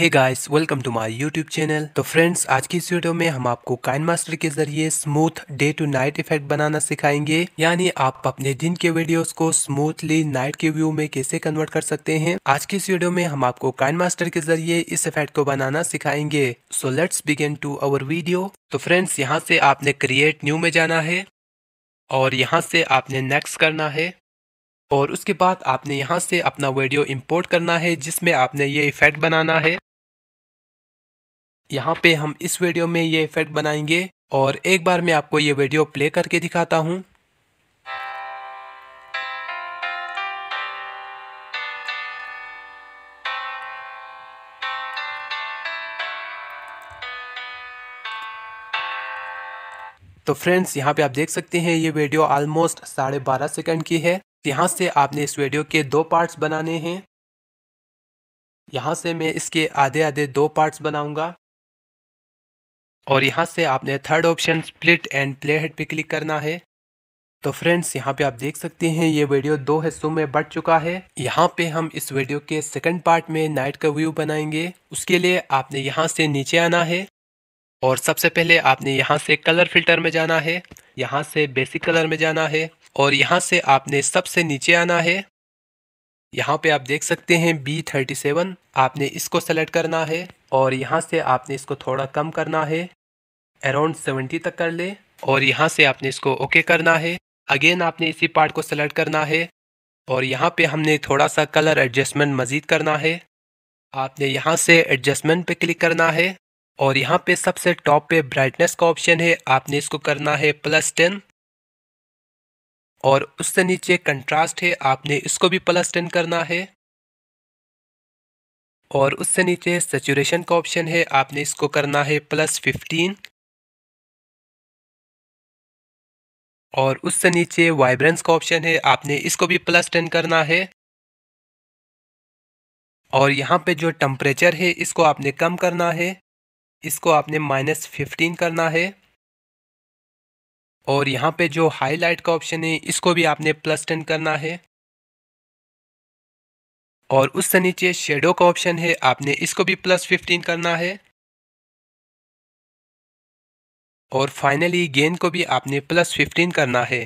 hey guys welcome to my YouTube channel तो friends आज की इस वीडियो में हम आपको काइन मास्टर के जरिए smooth day to night effect बनाना सिखाएंगे यानी आप अपने दिन के वीडियोस को स्मूथली नाइट के व्यू में कैसे कन्वर्ट कर सकते हैं आज की इस वीडियो में हम आपको काइन मास्टर के जरिए इस इफेक्ट को बनाना सिखाएंगे so let's begin to our video तो फ्रेंड्स यहाँ से आपने क्रिएट न्यू में जाना है और यहाँ से आपने नेक्स्ट करना है और उसके बाद आपने यहाँ से अपना वीडियो इंपोर्ट करना है जिसमें आपने ये इफेक्ट बनाना है यहाँ पे हम इस वीडियो में ये इफेक्ट बनाएंगे और एक बार मैं आपको ये वीडियो प्ले करके दिखाता हूँ तो फ्रेंड्स यहाँ पे आप देख सकते हैं ये वीडियो ऑलमोस्ट साढ़े बारह सेकेंड की है यहाँ से आपने इस वीडियो के दो पार्ट्स बनाने हैं यहाँ से मैं इसके आधे आधे दो पार्ट्स बनाऊंगा और यहाँ से आपने third option split and play head पर क्लिक करना है तो फ्रेंड्स यहाँ पे आप देख सकते हैं ये वीडियो दो हिस्सों में बढ़ चुका है यहाँ पे हम इस वीडियो के सेकंड पार्ट में नाइट का व्यू बनाएंगे उसके लिए आपने यहाँ से नीचे आना है और सबसे पहले आपने यहाँ से कलर फिल्टर में जाना है यहाँ से बेसिक कलर में जाना है और यहाँ से आपने सबसे नीचे आना है यहाँ पे आप देख सकते हैं बी थर्टी सेवन आपने इसको सेलेक्ट करना है और यहाँ से आपने इसको थोड़ा कम करना है अराउंड सेवेंटी तक कर ले और यहाँ से आपने इसको ओके करना है अगेन आपने इसी पार्ट को सेलेक्ट करना है और यहाँ पे हमने थोड़ा सा कलर एडजस्टमेंट मज़ीद करना है आपने यहाँ से एडजस्टमेंट पे क्लिक करना है और यहाँ पे सबसे टॉप पे ब्राइटनेस का ऑप्शन है आपने इसको करना है प्लस टेन और उससे नीचे कंट्रास्ट है आपने इसको भी प्लस टेन करना है और उससे नीचे सेचुरेशन का ऑप्शन है आपने इसको करना है प्लस फिफ्टीन और उससे नीचे वाइब्रेंस का ऑप्शन है आपने इसको भी प्लस टेन करना है और यहाँ पे जो टम्परेचर है इसको आपने कम करना है इसको आपने माइनस फिफ्टीन करना है और यहाँ पे जो हाईलाइट का ऑप्शन है इसको भी आपने प्लस टेन करना है और उससे नीचे शेडो का ऑप्शन है आपने इसको भी प्लस फिफ्टीन करना है और फाइनली गेंद को भी आपने प्लस फिफ्टीन करना है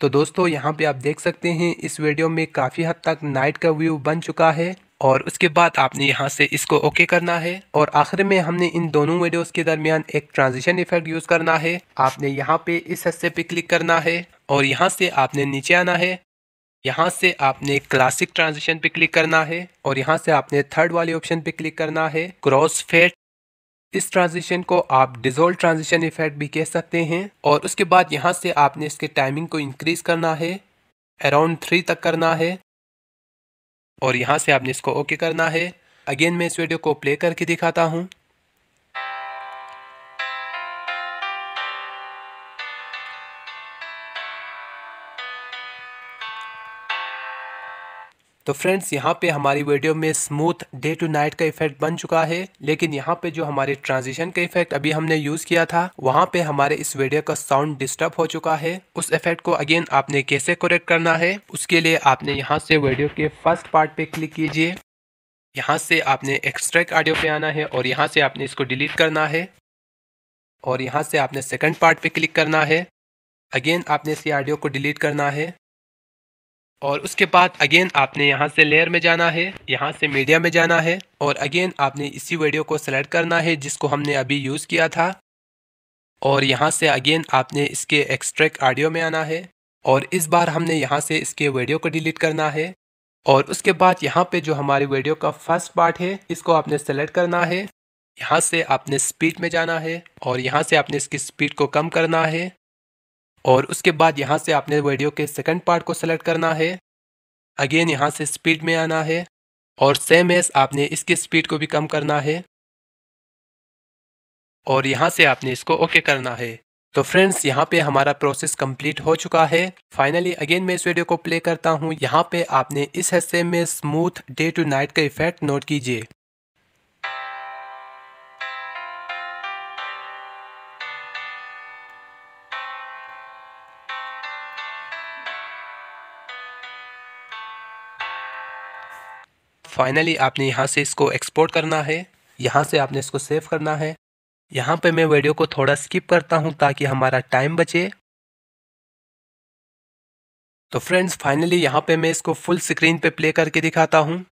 तो दोस्तों यहाँ पे आप देख सकते हैं इस वीडियो में काफ़ी हद तक नाइट का व्यू बन चुका है और उसके बाद आपने यहाँ से इसको ओके करना है और आखिर में हमने इन दोनों वीडियोस के दरमियान एक ट्रांजिशन इफेक्ट यूज़ करना है आपने यहाँ पे इस हिस्से पे क्लिक करना है और यहाँ से आपने नीचे आना है यहाँ से आपने क्लासिक ट्रांजिशन पे क्लिक करना है और यहाँ से आपने थर्ड वाले ऑप्शन पे क्लिक करना है क्रॉस फेट इस ट्रांजिशन को आप डिजोल्व ट्रांजिशन इफेक्ट भी कह सकते हैं और उसके बाद यहाँ से आपने इसके टाइमिंग को इंक्रीज करना है अराउंड थ्री तक करना है और यहाँ से आपने इसको ओके करना है अगेन मैं इस वीडियो को प्ले करके दिखाता हूँ तो फ्रेंड्स यहाँ पे हमारी वीडियो में स्मूथ डे टू नाइट का इफेक्ट बन चुका है लेकिन यहाँ पे जो हमारे ट्रांजिशन का इफेक्ट अभी हमने यूज़ किया था वहाँ पे हमारे इस वीडियो का साउंड डिस्टर्ब हो चुका है उस इफेक्ट को अगेन आपने कैसे करेक्ट करना है उसके लिए आपने यहाँ से वीडियो के फर्स्ट पार्ट पे क्लिक कीजिए यहाँ से आपने एक्सट्रैक्ट ऑडियो पे आना है और यहाँ से आपने इसको डिलीट करना है और यहाँ से आपने सेकेंड पार्ट पे क्लिक करना है अगेन आपने इसी ऑडियो को डिलीट करना है और उसके बाद अगेन आपने यहाँ से लेयर में जाना है यहाँ से मीडिया में जाना है और अगेन आपने इसी वीडियो को सेलेक्ट करना है जिसको हमने अभी यूज़ किया था और यहाँ से अगेन आपने इसके एक्सट्रैक्ट ऑडियो में आना है और इस बार हमने यहाँ से इसके वीडियो को डिलीट करना है और उसके बाद यहाँ पे जो हमारी वीडियो का फर्स्ट पार्ट है इसको आपने सेलेक्ट करना है यहाँ से आपने स्पीड में जाना है और यहाँ से आपने इसकी स्पीड को कम करना है और उसके बाद यहाँ से आपने वीडियो के सेकंड पार्ट को सेलेक्ट करना है अगेन यहाँ से स्पीड में आना है और सेम एस आपने इसकी स्पीड को भी कम करना है और यहाँ से आपने इसको ओके करना है तो फ्रेंड्स यहाँ पे हमारा प्रोसेस कंप्लीट हो चुका है फाइनली अगेन मैं इस वीडियो को प्ले करता हूँ यहाँ पे आपने इस हिस्से में स्मूथ डे टू नाइट का इफेक्ट नोट कीजिए फाइनली आपने यहाँ से इसको एक्सपोर्ट करना है यहाँ से आपने इसको सेव करना है यहाँ पे मैं वीडियो को थोड़ा स्किप करता हूँ ताकि हमारा टाइम बचे तो फ्रेंड्स फाइनली यहाँ पे मैं इसको फुल स्क्रीन पे प्ले करके दिखाता हूँ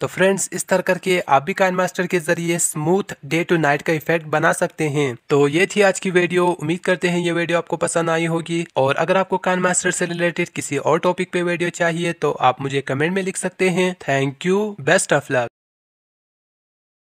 तो फ्रेंड्स इस तरह करके आप भी काइन मास्टर के जरिए स्मूथ डे टू नाइट का इफेक्ट बना सकते हैं तो ये थी आज की वीडियो उम्मीद करते हैं ये वीडियो आपको पसंद आई होगी और अगर आपको काइन मास्टर से रिलेटेड किसी और टॉपिक पे वीडियो चाहिए तो आप मुझे कमेंट में लिख सकते हैं thank you best of luck